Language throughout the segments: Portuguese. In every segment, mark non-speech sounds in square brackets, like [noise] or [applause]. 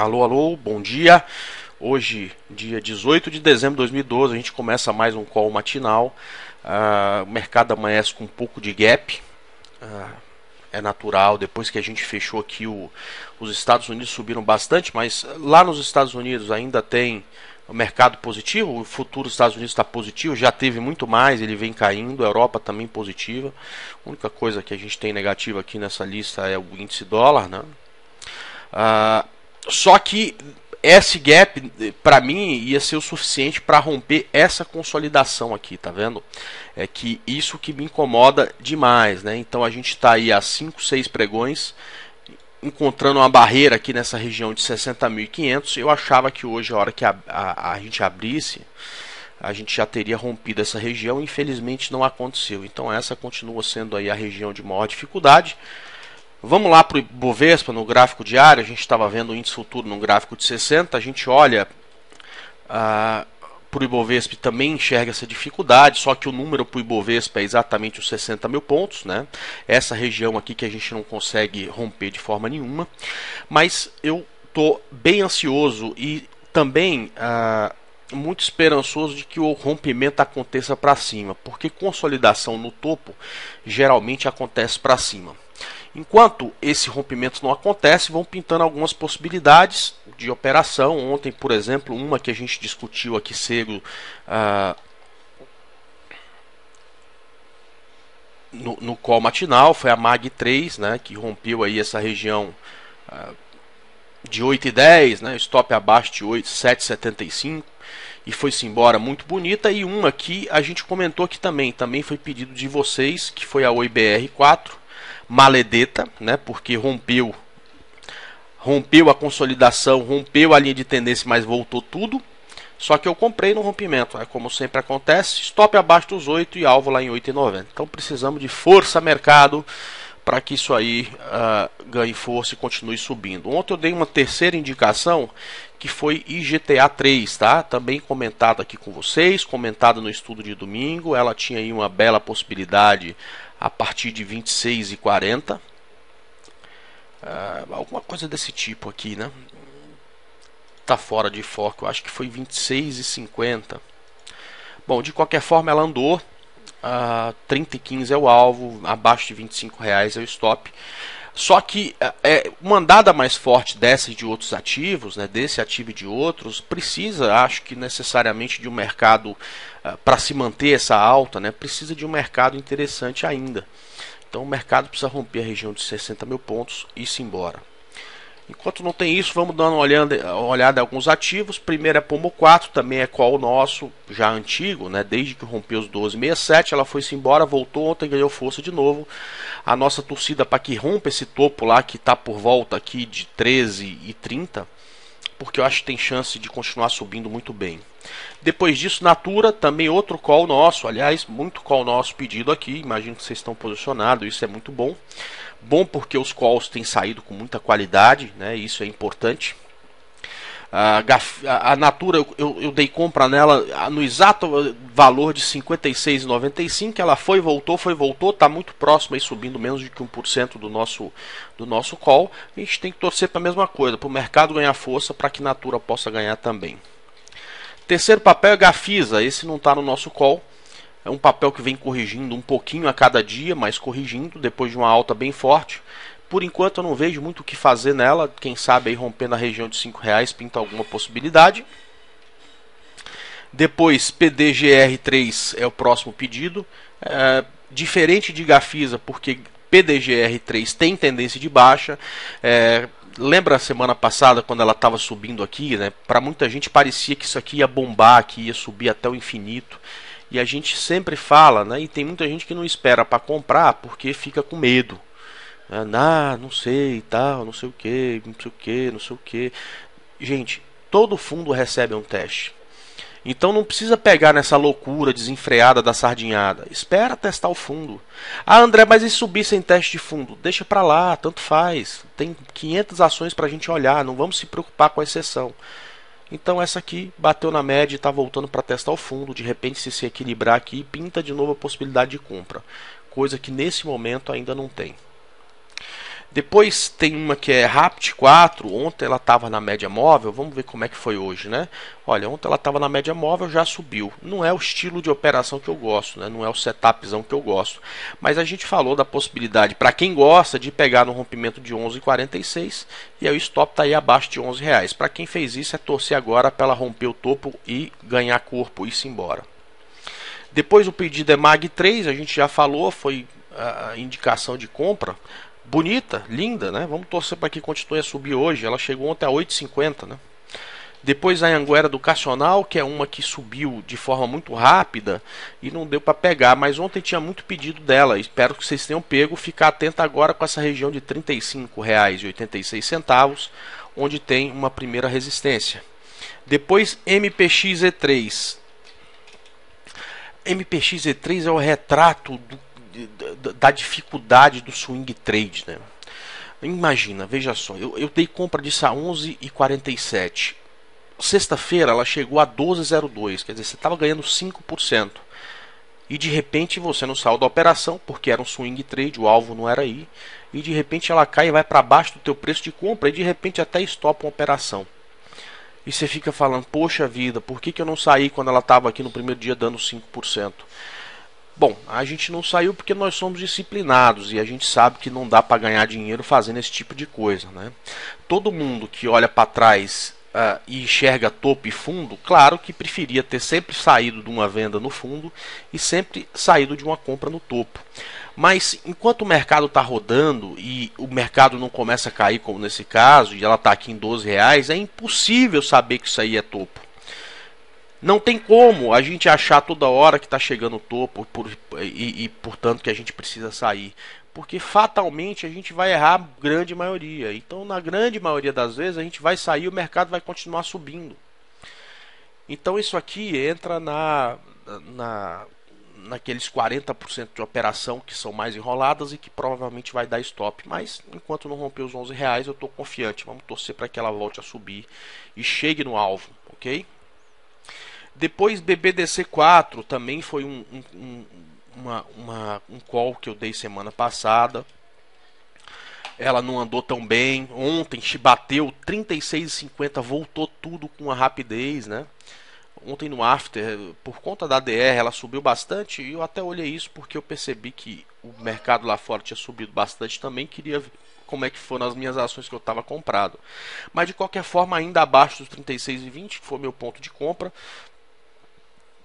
Alô, alô, bom dia. Hoje, dia 18 de dezembro de 2012, a gente começa mais um call matinal. Uh, o mercado amanhece com um pouco de gap. Uh, é natural, depois que a gente fechou aqui, o, os Estados Unidos subiram bastante, mas lá nos Estados Unidos ainda tem o mercado positivo, o futuro dos Estados Unidos está positivo, já teve muito mais, ele vem caindo, a Europa também positiva. A única coisa que a gente tem negativa aqui nessa lista é o índice dólar, né? Uh, só que esse gap, para mim, ia ser o suficiente para romper essa consolidação aqui, tá vendo? É que isso que me incomoda demais, né? Então a gente está aí a 5, 6 pregões encontrando uma barreira aqui nessa região de 60.500. Eu achava que hoje, a hora que a, a, a gente abrisse, a gente já teria rompido essa região. Infelizmente não aconteceu. Então essa continua sendo aí a região de maior dificuldade. Vamos lá para o Bovespa no gráfico diário. A gente estava vendo o índice futuro no gráfico de 60. A gente olha ah, para o Ibovespa e também enxerga essa dificuldade, só que o número para o Ibovespa é exatamente os 60 mil pontos, né? Essa região aqui que a gente não consegue romper de forma nenhuma. Mas eu estou bem ansioso e também. Ah, muito esperançoso de que o rompimento aconteça para cima, porque consolidação no topo geralmente acontece para cima. Enquanto esse rompimento não acontece, vão pintando algumas possibilidades de operação. Ontem, por exemplo, uma que a gente discutiu aqui cedo ah, no, no call matinal foi a MAG 3, né, que rompeu aí essa região ah, de 8 e 10, né, stop abaixo de 8, 7,75 e foi-se embora muito bonita. E uma que a gente comentou aqui também, também foi pedido de vocês, que foi a OIBR 4 maledeta, né? Porque rompeu rompeu a consolidação, rompeu a linha de tendência, mas voltou tudo. Só que eu comprei no rompimento, é como sempre acontece, stop abaixo dos 8 e alvo lá em 8,90. Então precisamos de força mercado para que isso aí uh, ganhe força e continue subindo. Ontem eu dei uma terceira indicação que foi IGTA 3, tá? Também comentado aqui com vocês, comentado no estudo de domingo. Ela tinha aí uma bela possibilidade a partir de 26 e 40 ah, alguma coisa desse tipo aqui né tá fora de foco acho que foi 26 e 50 bom de qualquer forma ela andou uh, ah, 30 e 15 é o alvo abaixo de 25 reais é o stop só que é, é, uma andada mais forte dessa e de outros ativos, né, desse ativo e de outros, precisa, acho que necessariamente de um mercado, é, para se manter essa alta, né, precisa de um mercado interessante ainda. Então o mercado precisa romper a região de 60 mil pontos e se embora. Enquanto não tem isso, vamos dando uma olhada, uma olhada alguns ativos. Primeiro é Pomo 4, também é qual o nosso, já antigo, né? desde que rompeu os 12,67. Ela foi-se embora, voltou ontem, ganhou força de novo. A nossa torcida para que rompa esse topo lá, que está por volta aqui de 13,30, porque eu acho que tem chance de continuar subindo muito bem. Depois disso, Natura, também outro call nosso, aliás, muito call nosso pedido aqui. Imagino que vocês estão posicionados, isso é muito bom. Bom porque os calls têm saído com muita qualidade, né? Isso é importante. A, a, Natura, eu, eu, dei compra nela no exato eh, valor de 56,95. Ela foi, voltou, foi, voltou. Está muito próximo aí, subindo menos de 1% do nosso, do nosso call. A gente tem que torcer para a mesma coisa, para o mercado ganhar força, para que Natura possa ganhar também. Terceiro papel é Gafisa. Esse não está no nosso call, é um papel que vem corrigindo um pouquinho a cada dia, mas corrigindo depois de uma alta bem forte. Por enquanto eu não vejo muito o que fazer nela. Quem sabe aí rompendo a região de R$ reais pinta alguma possibilidade. Depois PDGR3 é o próximo pedido. É, diferente de Gafisa, porque PDGR3 tem tendência de baixa. É, lembra a semana passada quando ela estava subindo aqui, né? Para muita gente parecia que isso aqui ia bombar, que ia subir até o infinito. E a gente sempre fala, né? E tem muita gente que não espera para comprar porque fica com medo. Né, ah, não sei e tal, não sei o que, não sei o que, não sei o que. Gente, todo fundo recebe um teste. Então não precisa pegar nessa loucura desenfreada da sardinhada. Espera testar o fundo. Ah, André, mas e subir sem teste de fundo? Deixa pra lá, tanto faz. Tem 500 ações pra gente olhar, não vamos se preocupar com a exceção. Então essa aqui bateu na média e está voltando para testar o fundo. De repente, se se equilibrar aqui, pinta de novo a possibilidade de compra, coisa que nesse momento ainda não tem. Depois tem uma que é Rapt 4, ontem ela estava na média móvel, vamos ver como é que foi hoje, né? Olha, ontem ela estava na média móvel, já subiu. Não é o estilo de operação que eu gosto, né? Não é o setupzão que eu gosto. Mas a gente falou da possibilidade, para quem gosta, de pegar no rompimento de 11,46 e aí o stop está aí abaixo de 11 reais. Para quem fez isso, é torcer agora para ela romper o topo e ganhar corpo e ir embora. Depois o pedido é MAG 3, a gente já falou, foi a indicação de compra bonita, linda, né? Vamos torcer para que continue a subir hoje. Ela chegou ontem a 8,50, né? Depois a Anguera do Cacional, que é uma que subiu de forma muito rápida e não deu para pegar, mas ontem tinha muito pedido dela. Espero que vocês tenham pego. Ficar atento agora com essa região de R$ 35,86, onde tem uma primeira resistência. Depois MPX E3. MPX E3 é o retrato do da dificuldade do swing trade, né? Imagina, veja só, eu, eu dei compra disso a 11,47. Sexta-feira ela chegou a 12,02, quer dizer, você estava ganhando 5%. E de repente você não saiu da operação, porque era um swing trade, o alvo não era aí. E de repente ela cai e vai para baixo do teu preço de compra e de repente até estopa uma operação. E você fica falando, poxa vida, por que, que eu não saí quando ela estava aqui no primeiro dia dando 5%? Bom, a gente não saiu porque nós somos disciplinados e a gente sabe que não dá para ganhar dinheiro fazendo esse tipo de coisa, né? Todo mundo que olha para trás uh, e enxerga topo e fundo, claro que preferia ter sempre saído de uma venda no fundo e sempre saído de uma compra no topo. Mas enquanto o mercado está rodando e o mercado não começa a cair como nesse caso e ela está aqui em 12 reais, é impossível saber que isso aí é topo. Não tem como a gente achar toda hora que está chegando o topo por, e, e, portanto, que a gente precisa sair. Porque fatalmente a gente vai errar a grande maioria. Então, na grande maioria das vezes, a gente vai sair e o mercado vai continuar subindo. Então, isso aqui entra na, na naqueles 40% de operação que são mais enroladas e que provavelmente vai dar stop. Mas enquanto não romper os 11 reais, eu estou confiante. Vamos torcer para que ela volte a subir e chegue no alvo, ok? Depois BBDC 4 também foi um, um, uma, uma, um call que eu dei semana passada. Ela não andou tão bem. Ontem bateu 36,50, voltou tudo com uma rapidez, né? Ontem no after, por conta da DR, ela subiu bastante e eu até olhei isso porque eu percebi que o mercado lá fora tinha subido bastante também, queria ver como é que foram as minhas ações que eu estava comprado. Mas de qualquer forma, ainda abaixo dos 36,20, que foi meu ponto de compra,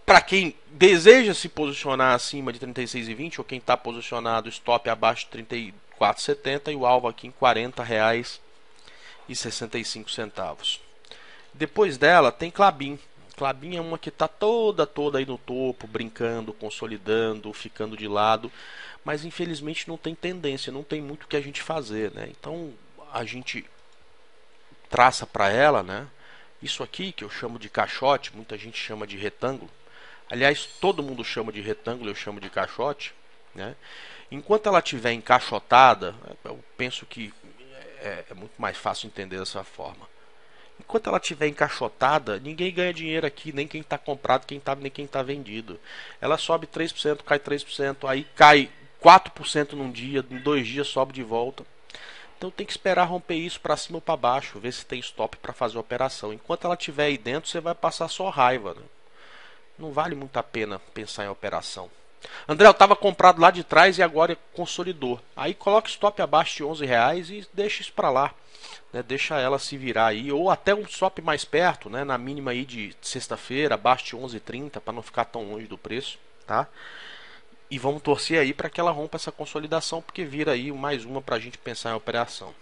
para quem deseja se posicionar acima de 36,20 ou quem está posicionado stop abaixo de 34,70 e o alvo aqui em R$ 40,65. Depois dela tem Clabin. Clabin é uma que está toda, toda aí no topo, brincando, consolidando, ficando de lado, mas infelizmente não tem tendência, não tem muito o que a gente fazer, né? Então a gente traça para ela, né? Isso aqui que eu chamo de caixote, muita gente chama de retângulo, aliás, todo mundo chama de retângulo, eu chamo de caixote, né? enquanto ela estiver encaixotada, eu penso que é, é muito mais fácil entender dessa forma. Enquanto ela estiver encaixotada, ninguém ganha dinheiro aqui, nem quem está comprado, quem tá, nem quem está vendido. Ela sobe 3%, cai 3%, aí cai 4% num dia, em dois dias sobe de volta. Então tem que esperar romper isso para cima ou para baixo, ver se tem stop para fazer a operação. Enquanto ela estiver aí dentro, você vai passar só raiva. Né? não vale muito a pena pensar em operação. André, eu estava comprado lá de trás e agora é consolidou. Aí coloca stop abaixo de 11 reais e deixa isso para lá. Né? Deixa ela se virar aí. Ou até um stop mais perto, né? na mínima aí de sexta-feira, abaixo de 11,30 para não ficar tão longe do preço. tá? E vamos torcer aí para que ela rompa essa consolidação, porque vira aí mais uma para a gente pensar em operação.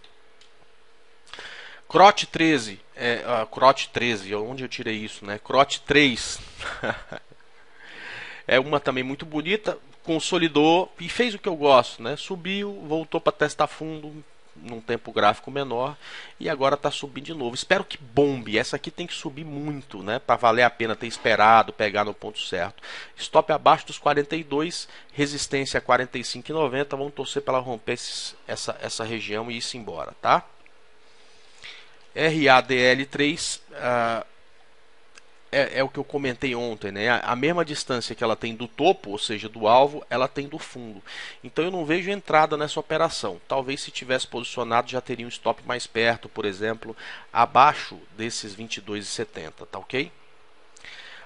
Crote 13, é, ah, Crote 13, onde eu tirei isso, né? Crote 3. [laughs] é uma também muito bonita, consolidou e fez o que eu gosto, né? Subiu, voltou para testar fundo num tempo gráfico menor e agora está subindo de novo. Espero que bombe. Essa aqui tem que subir muito, né, para valer a pena ter esperado pegar no ponto certo. Stop abaixo dos 42, resistência 45,90. Vamos torcer para ela romper esses, essa essa região e ir embora, tá? RADL3 ah, é, é, o que eu comentei ontem, né? A, a, mesma distância que ela tem do topo, ou seja, do alvo, ela tem do fundo. Então eu não vejo entrada nessa operação. Talvez se tivesse posicionado já teria um stop mais perto, por exemplo, abaixo desses 22,70, tá ok?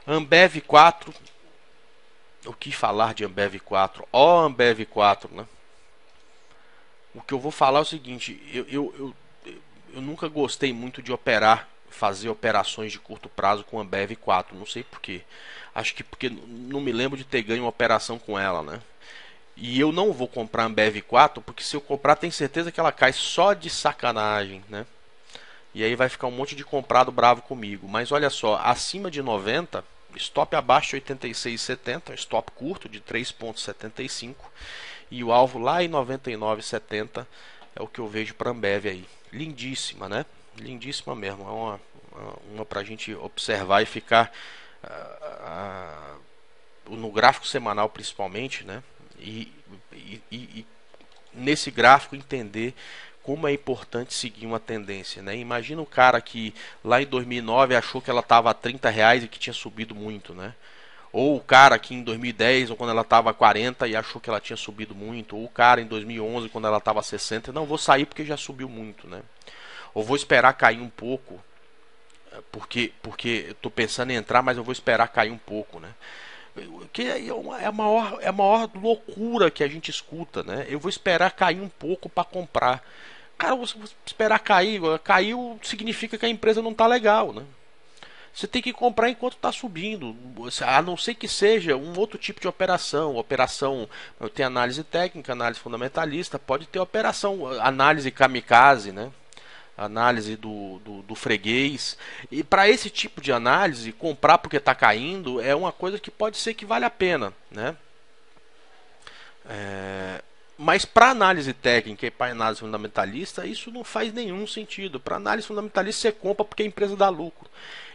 Ambev 4, o que falar de Ambev 4? Ó oh, Ambev 4, né? O que eu vou falar é o seguinte, eu, eu, eu eu nunca gostei muito de operar, fazer operações de curto prazo com a Ambev 4, não sei porquê. Acho que porque não me lembro de ter ganho uma operação com ela, né? E eu não vou comprar a Ambev 4, porque se eu comprar, tenho certeza que ela cai só de sacanagem, né? E aí vai ficar um monte de comprado bravo comigo. Mas olha só, acima de 90, stop abaixo de 86,70, stop curto de 3,75. E o alvo lá em 99,70 é o que eu vejo para a Ambev aí lindíssima, né? Lindíssima mesmo. É uma, uma para a gente observar e ficar uh, uh, no gráfico semanal principalmente, né? E, e, e, nesse gráfico entender como é importante seguir uma tendência, né? Imagina o cara que lá em 2009 achou que ela estava a 30 reais e que tinha subido muito, né? ou o cara que em 2010 ou quando ela estava 40 e achou que ela tinha subido muito, ou o cara em 2011 quando ela estava 60, não vou sair porque já subiu muito, né? Ou vou esperar cair um pouco, eh, porque porque estou pensando em entrar, mas eu vou esperar cair um pouco, né? Que é, é, uma, é, a maior, é a maior loucura que a gente escuta, né? Eu vou esperar cair um pouco para comprar. Cara, você esperar cair, eh, caiu significa que a empresa não está legal, né? você tem que comprar enquanto está subindo, a não ser que seja um outro tipo de operação. Operação tem análise técnica, análise fundamentalista, pode ter operação, análise kamikaze, né? análise do, do, do, freguês. E para esse tipo de análise, comprar porque está caindo é uma coisa que pode ser que vale a pena. Né? É... Mas para análise técnica e para análise fundamentalista, isso não faz nenhum sentido. Para análise fundamentalista, você compra porque a empresa dá lucro.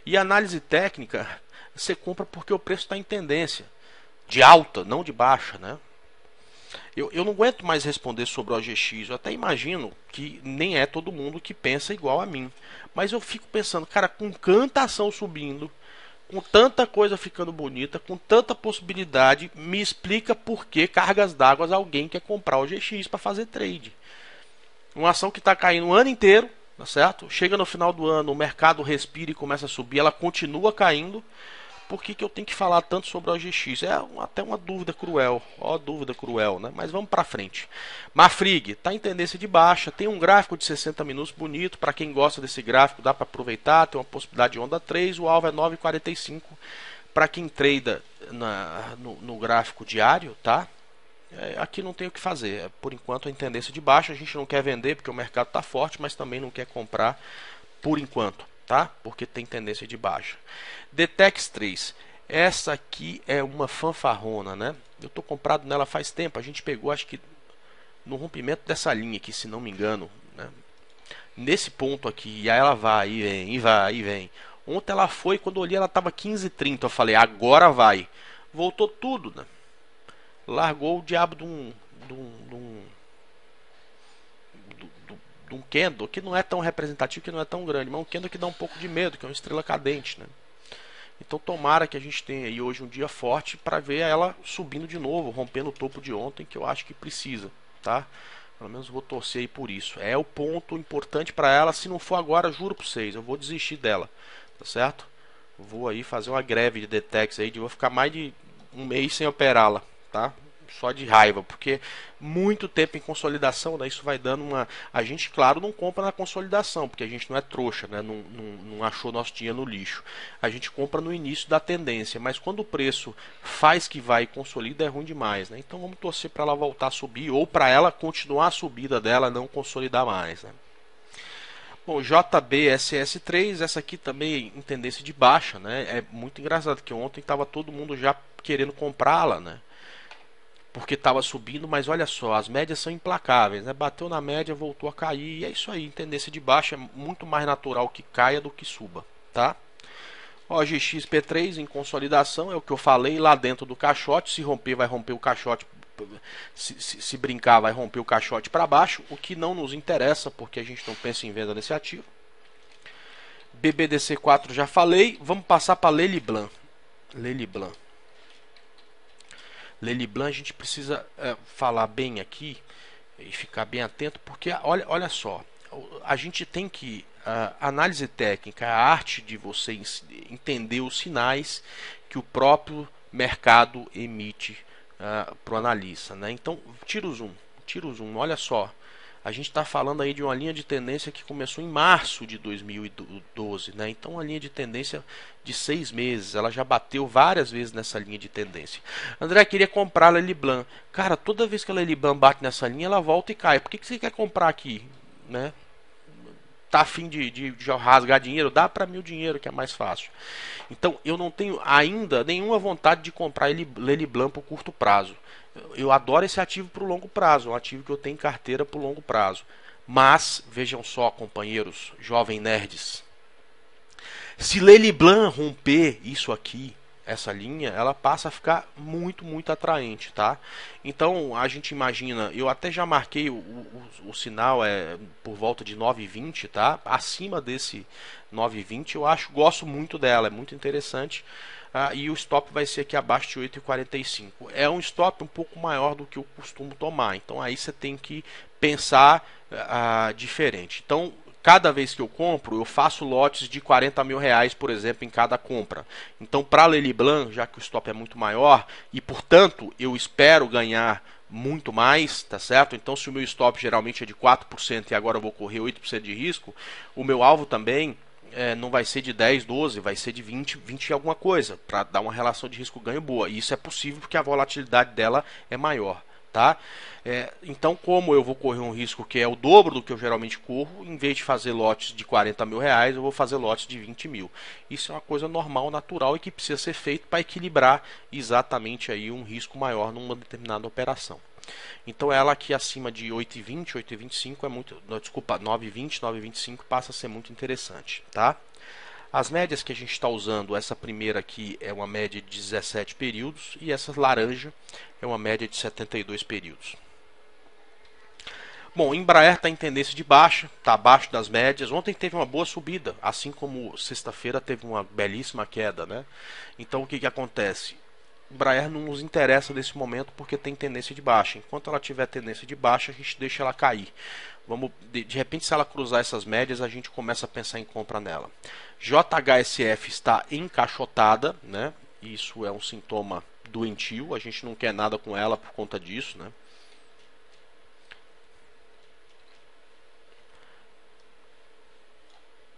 E análise técnica você compra porque o preço está em tendência de alta, não de baixa, né? Eu, eu não aguento mais responder sobre o OGX. Eu até imagino que nem é todo mundo que pensa igual a mim. Mas eu fico pensando, cara, com tanta ação subindo, com tanta coisa ficando bonita, com tanta possibilidade, me explica por que cargas d'água alguém quer comprar o OGX para fazer trade. Uma ação que está caindo o ano inteiro, tá certo? Chega no final do ano, o mercado respira e começa a subir, ela continua caindo. Por que, que eu tenho que falar tanto sobre a OGX? É até uma dúvida cruel, ó, dúvida cruel, né? Mas vamos para frente. Mafrig tá em tendência de baixa, tem um gráfico de 60 minutos bonito, para quem gosta desse gráfico, dá para aproveitar, tem uma possibilidade de onda 3, o alvo é 9,45 para quem treina no, no gráfico diário, tá? É, aqui não tem o que fazer. É, por enquanto, a tendência de baixa. A gente não quer vender porque o mercado está forte, mas também não quer comprar por enquanto, tá? Porque tem tendência de baixa. Detex 3. Essa aqui é uma fanfarrona, né? Eu estou comprado nela faz tempo. A gente pegou, acho que no rompimento dessa linha aqui, se não me engano, né? Nesse ponto aqui, e aí ela vai e vem, e vai e vem. Ontem ela foi, quando eu olhei ela tava 15,30. Eu falei, agora vai. Voltou tudo, né? largou o diabo de um. De um, de um de um Kendo que não é tão representativo, que não é tão grande, mas um Kendo que dá um pouco de medo, que é uma estrela cadente, né? Então tomara que a gente tenha aí hoje um dia forte para ver ela subindo de novo, rompendo o topo de ontem, que eu acho que precisa, tá? Pelo menos vou torcer aí por isso. É o ponto importante para ela, se não for agora, juro para vocês, eu vou desistir dela, tá certo? Vou aí fazer uma greve de Detex aí, vou ficar mais de um mês sem operá-la tá? Só de raiva, porque muito tempo em consolidação, daí né, isso vai dando uma. A gente, claro, não compra na consolidação, porque a gente não é trouxa, né? não, não, não achou nosso dinheiro no lixo. A gente compra no início da tendência, mas quando o preço faz que vai e consolida, é ruim demais. Né? Então vamos torcer para ela voltar a subir ou para ela continuar a subida dela, não consolidar mais. Né? Bom, JBSS3, essa aqui também em tendência de baixa, né? É muito engraçado que ontem estava todo mundo já querendo comprá-la, né? porque estava subindo, mas olha só, as médias são implacáveis, né? Bateu na média, voltou a cair, e é isso aí, tendência de baixa, é muito mais natural que caia do que suba, tá? OGX P3 em consolidação, é o que eu falei, lá dentro do caixote, se romper vai romper o caixote, se, se, se brincar vai romper o caixote para baixo, o que não nos interessa, porque a gente não pensa em venda desse ativo. BBDC4 já falei, vamos passar para Lely Blanc. Lely Blanc. Lenny Blanc, a gente precisa é, falar bem aqui e ficar bem atento, porque olha, olha só, a gente tem que a análise técnica, a arte de você entender os sinais que o próprio mercado emite uh, ah, para o analista. Né? Então, tira o zoom, tira o zoom, olha só a gente está falando aí de uma linha de tendência que começou em março de 2012, né? Então, uma linha de tendência de seis meses. Ela já bateu várias vezes nessa linha de tendência. André queria comprar a Leliblan. Cara, toda vez que a Leliblan bate nessa linha, ela volta e cai. Por que, que você quer comprar aqui, né? Tá afim de, de, de rasgar dinheiro? Dá para mim o dinheiro, que é mais fácil. Então, eu não tenho ainda nenhuma vontade de comprar Leliblan por curto prazo eu adoro esse ativo para o longo prazo, é um ativo que eu tenho em carteira para o longo prazo. Mas, vejam só, companheiros, jovem nerds, se Lely Blanc romper isso aqui, essa linha, ela passa a ficar muito, muito atraente, tá? Então, a gente imagina, eu até já marquei o, o, o sinal é por volta de 9,20, tá? Acima desse 9,20, eu acho, gosto muito dela, é muito interessante ah, e o stop vai ser aqui abaixo de 8,45. É um stop um pouco maior do que eu costumo tomar, então aí você tem que pensar ah, diferente. Então, cada vez que eu compro, eu faço lotes de 40 mil reais, por exemplo, em cada compra. Então, para a Lely Blanc, já que o stop é muito maior e, portanto, eu espero ganhar muito mais, tá certo? Então, se o meu stop geralmente é de 4% e agora eu vou correr 8% de risco, o meu alvo também é, não vai ser de 10, 12, vai ser de 20, 20 e alguma coisa, para dar uma relação de risco-ganho boa. E isso é possível porque a volatilidade dela é maior. Tá? É, então, como eu vou correr um risco que é o dobro do que eu geralmente corro, em vez de fazer lotes de 40 mil reais, eu vou fazer lotes de 20 mil. Isso é uma coisa normal, natural e que precisa ser feito para equilibrar exatamente aí um risco maior numa determinada operação. Então ela aqui acima de 8,20, 8,25 é muito, não, desculpa, 9,20, 9,25 passa a ser muito interessante, tá? As médias que a gente está usando, essa primeira aqui é uma média de 17 períodos e essa laranja é uma média de 72 períodos. Bom, Embraer está em tendência de baixa, está abaixo das médias. Ontem teve uma boa subida, assim como sexta-feira teve uma belíssima queda, né? Então o que, que acontece? Embraer não nos interessa nesse momento porque tem tendência de baixa. Enquanto ela tiver tendência de baixa, a gente deixa ela cair. Vamos, de, de repente, se ela cruzar essas médias, a gente começa a pensar em compra nela. JHSF está encaixotada, né? Isso é um sintoma doentio, a gente não quer nada com ela por conta disso, né?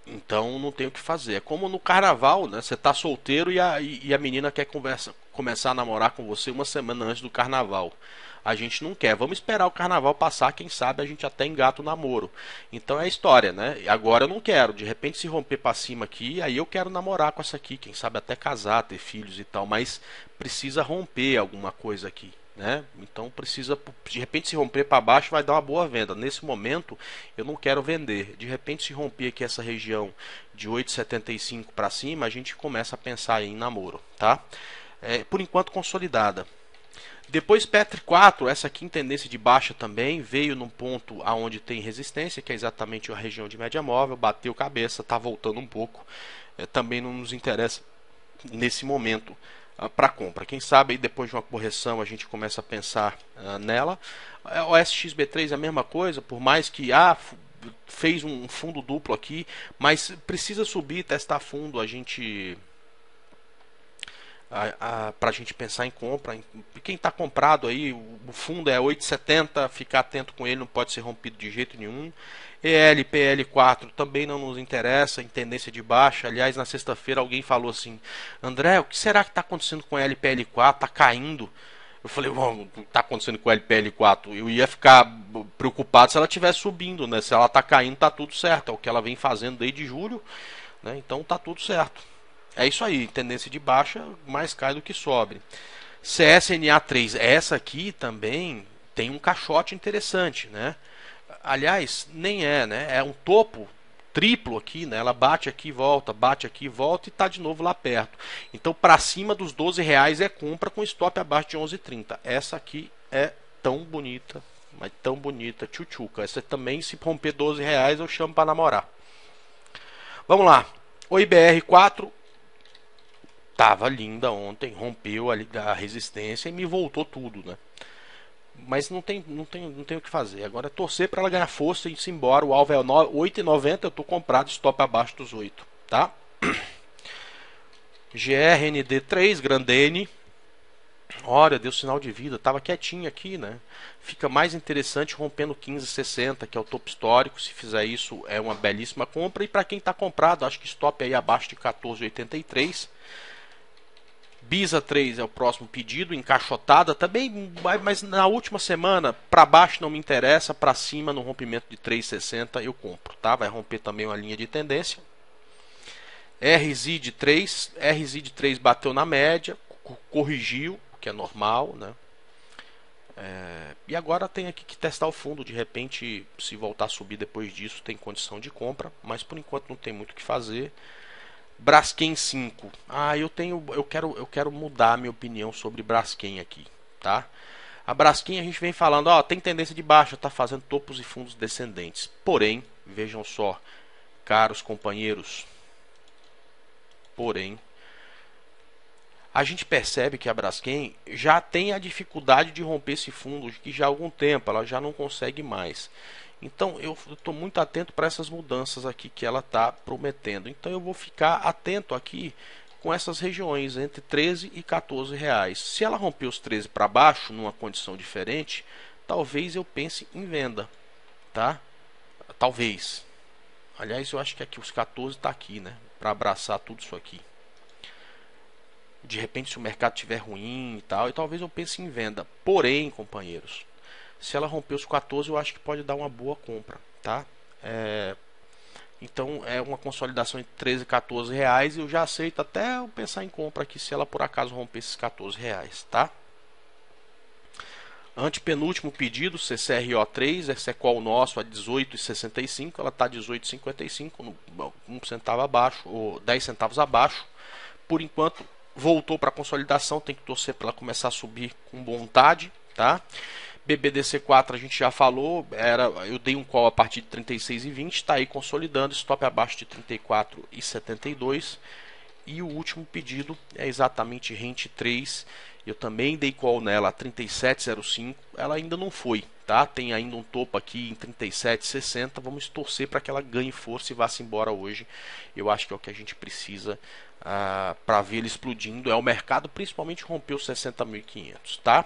Então não tem o que fazer. É como no carnaval, né? Você tá solteiro e a, e a menina quer conversa, começar a namorar com você uma semana antes do carnaval. A gente não quer. Vamos esperar o carnaval passar, quem sabe a gente até engata o namoro. Então é a história, né? Agora eu não quero. De repente se romper para cima aqui, aí eu quero namorar com essa aqui, quem sabe até casar, ter filhos e tal, mas precisa romper alguma coisa aqui. Né? Então precisa de repente se romper para baixo vai dar uma boa venda. Nesse momento eu não quero vender. De repente se romper aqui essa região de 8,75 para cima, a gente começa a pensar em namoro, tá? É, por enquanto consolidada. Depois Petri 4, essa aqui em tendência de baixa também, veio num ponto aonde tem resistência, que é exatamente a região de média móvel, bateu cabeça, está voltando um pouco. É, também não nos interessa nesse momento. Ah, para compra. Quem sabe aí depois de uma correção a gente começa a pensar uh, nela. É, o SXB3 é a mesma coisa, por mais que ah, fez um fundo duplo aqui, mas precisa subir, testar fundo, a gente para a gente pensar em compra. quem está comprado aí, o fundo é 8,70, ficar atento com ele, não pode ser rompido de jeito nenhum. EL, PL4 também não nos interessa, em tendência de baixa. Aliás, na sexta-feira alguém falou assim: André, o que será que está acontecendo com LPL4? Está caindo? Eu falei, bom, o que está acontecendo com a LPL4? Eu ia ficar preocupado se ela estivesse subindo, né? Se ela está caindo, está tudo certo. É o que ela vem fazendo desde julho, né? Então está tudo certo. É isso aí, tendência de baixa, mais cai do que sobe. CSNA3, essa aqui também tem um caixote interessante, né? Aliás, nem é, né? É um topo triplo aqui, né? Ela bate aqui, volta, bate aqui, volta e tá de novo lá perto. Então, para cima dos 12 reais é compra com stop abaixo de 11,30. Essa aqui é tão bonita, mas tão bonita, tchutchuca. Essa também se romper 12 reais eu chamo para namorar. Vamos lá. O IBR 4 tava linda ontem, rompeu a, a resistência e me voltou tudo, né? Mas não tem, não tem, não tem o que fazer. Agora é torcer para ela ganhar força e ir embora. O alvo é 8,90, eu tô comprado stop abaixo dos 8, tá? [clears throat] GRND3, Grandene. Olha, deu sinal de vida, tava quietinho aqui, né? Fica mais interessante rompendo 15,60, que é o topo histórico. Se fizer isso, é uma belíssima compra. E para quem está comprado, acho que stop aí abaixo de 14,83. Bisa 3 é o próximo pedido, encaixotada também, mas na última semana, para baixo não me interessa, para cima no rompimento de 3,60 eu compro, tá? Vai romper também uma linha de tendência. RZID 3, RZID 3 bateu na média, corrigiu, o que é normal, né? É, e agora tem aqui que testar o fundo, de repente, se voltar a subir depois disso, tem condição de compra, mas por enquanto não tem muito o que fazer. Braskem 5. Ah, eu tenho, eu quero, eu quero mudar minha opinião sobre Braskem aqui, tá? A Braskem a gente vem falando, ó, tem tendência de baixa, tá fazendo topos e fundos descendentes. Porém, vejam só, caros companheiros, porém, a gente percebe que a Braskem já tem a dificuldade de romper esse fundo que já há algum tempo, ela já não consegue mais. Então eu estou muito atento para essas mudanças aqui que ela está prometendo. Então eu vou ficar atento aqui com essas regiões entre 13 e 14 reais. Se ela romper os 13 para baixo numa condição diferente, talvez eu pense em venda, tá? Talvez. Aliás, eu acho que aqui os 14 está aqui, né? Para abraçar tudo isso aqui de repente se o mercado estiver ruim e tal, e talvez eu pense em venda. Porém, companheiros, se ela romper os 14, eu acho que pode dar uma boa compra, tá? É, então é uma consolidação de 13 e 14 reais. Eu já aceito até eu pensar em compra aqui se ela por acaso romper esses 14 reais, tá? Antepenúltimo pedido, CCRO3, esse é qual o nosso, a 18,65, ela está 18,55, um centavo abaixo, ou 10 centavos abaixo. Por enquanto, voltou para consolidação, tem que torcer para ela começar a subir com vontade, tá? BBDC4 a gente já falou, era eu dei um call a partir de 36,20, está aí consolidando, stop abaixo de 34,72. E o último pedido é exatamente Rente 3. Eu também dei call nela a 37,05. Ela ainda não foi, tá? Tem ainda um topo aqui em 37,60. Vamos torcer para que ela ganhe força e vá-se embora hoje. Eu acho que é o que a gente precisa ah, para ver ele explodindo é o mercado, principalmente rompeu 60.500, tá?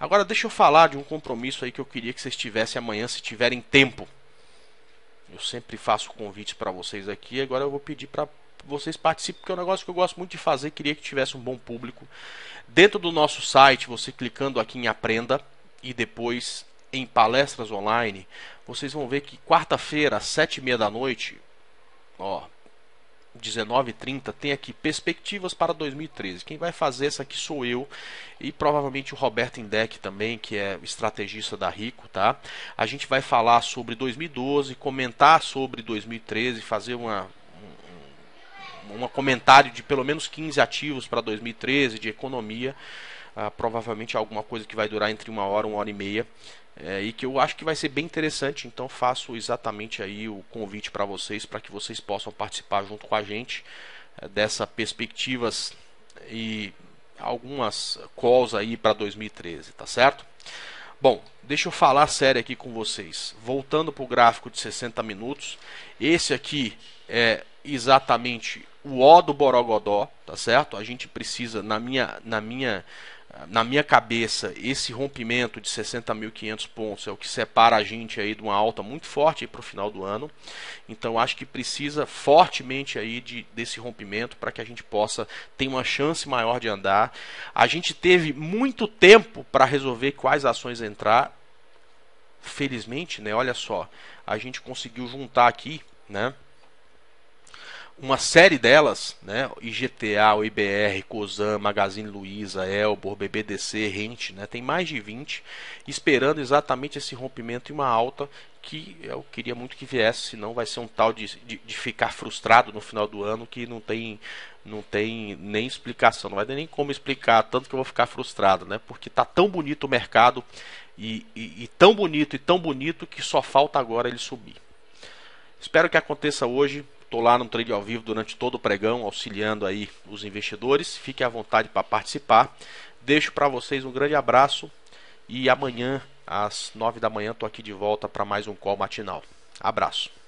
Agora deixa eu falar de um compromisso aí que eu queria que vocês tivessem amanhã se tiverem tempo. Eu sempre faço convites para vocês aqui, agora eu vou pedir para vocês participem, porque é um negócio que eu gosto muito de fazer, queria que tivesse um bom público. Dentro do nosso site, você clicando aqui em aprenda e depois em palestras online, vocês vão ver que quarta-feira, às sete e meia da noite, ó, 19h30 tem aqui perspectivas para 2013. Quem vai fazer essa aqui sou eu e provavelmente o Roberto Indec também, que é estrategista da Rico, tá? A gente vai falar sobre 2012, comentar sobre 2013, fazer uma um, um comentário de pelo menos 15 ativos para 2013 de economia. Ah, provavelmente alguma coisa que vai durar entre uma hora, uma hora e meia é, e que eu acho que vai ser bem interessante. Então faço exatamente aí o convite para vocês para que vocês possam participar junto com a gente é, dessa perspectivas e algumas calls aí para 2013, tá certo? Bom, deixa eu falar sério aqui com vocês. Voltando para o gráfico de 60 minutos, esse aqui é exatamente o O do Borogodó, tá certo? A gente precisa, na minha, na minha na minha cabeça, esse rompimento de 60.500 pontos é o que separa a gente aí de uma alta muito forte para o final do ano. Então acho que precisa fortemente aí de, desse rompimento para que a gente possa ter uma chance maior de andar. A gente teve muito tempo para resolver quais ações entrar. Felizmente, né? Olha só, a gente conseguiu juntar aqui, né? uma série delas, né, IGTA, IBR, Cozan, Magazine Luiza, Elbor, BBDC, Rente, né, tem mais de 20, esperando exatamente esse rompimento e uma alta que eu queria muito que viesse, senão vai ser um tal de, de, de ficar frustrado no final do ano que não tem, não tem nem explicação, não vai ter nem como explicar, tanto que eu vou ficar frustrado, né, porque tá tão bonito o mercado e, e, e tão bonito e tão bonito que só falta agora ele subir. Espero que aconteça hoje. Estou lá no trade ao vivo durante todo o pregão, auxiliando aí os investidores. Fique à vontade para participar. Deixo para vocês um grande abraço e amanhã às 9 da manhã estou aqui de volta para mais um call matinal. Abraço.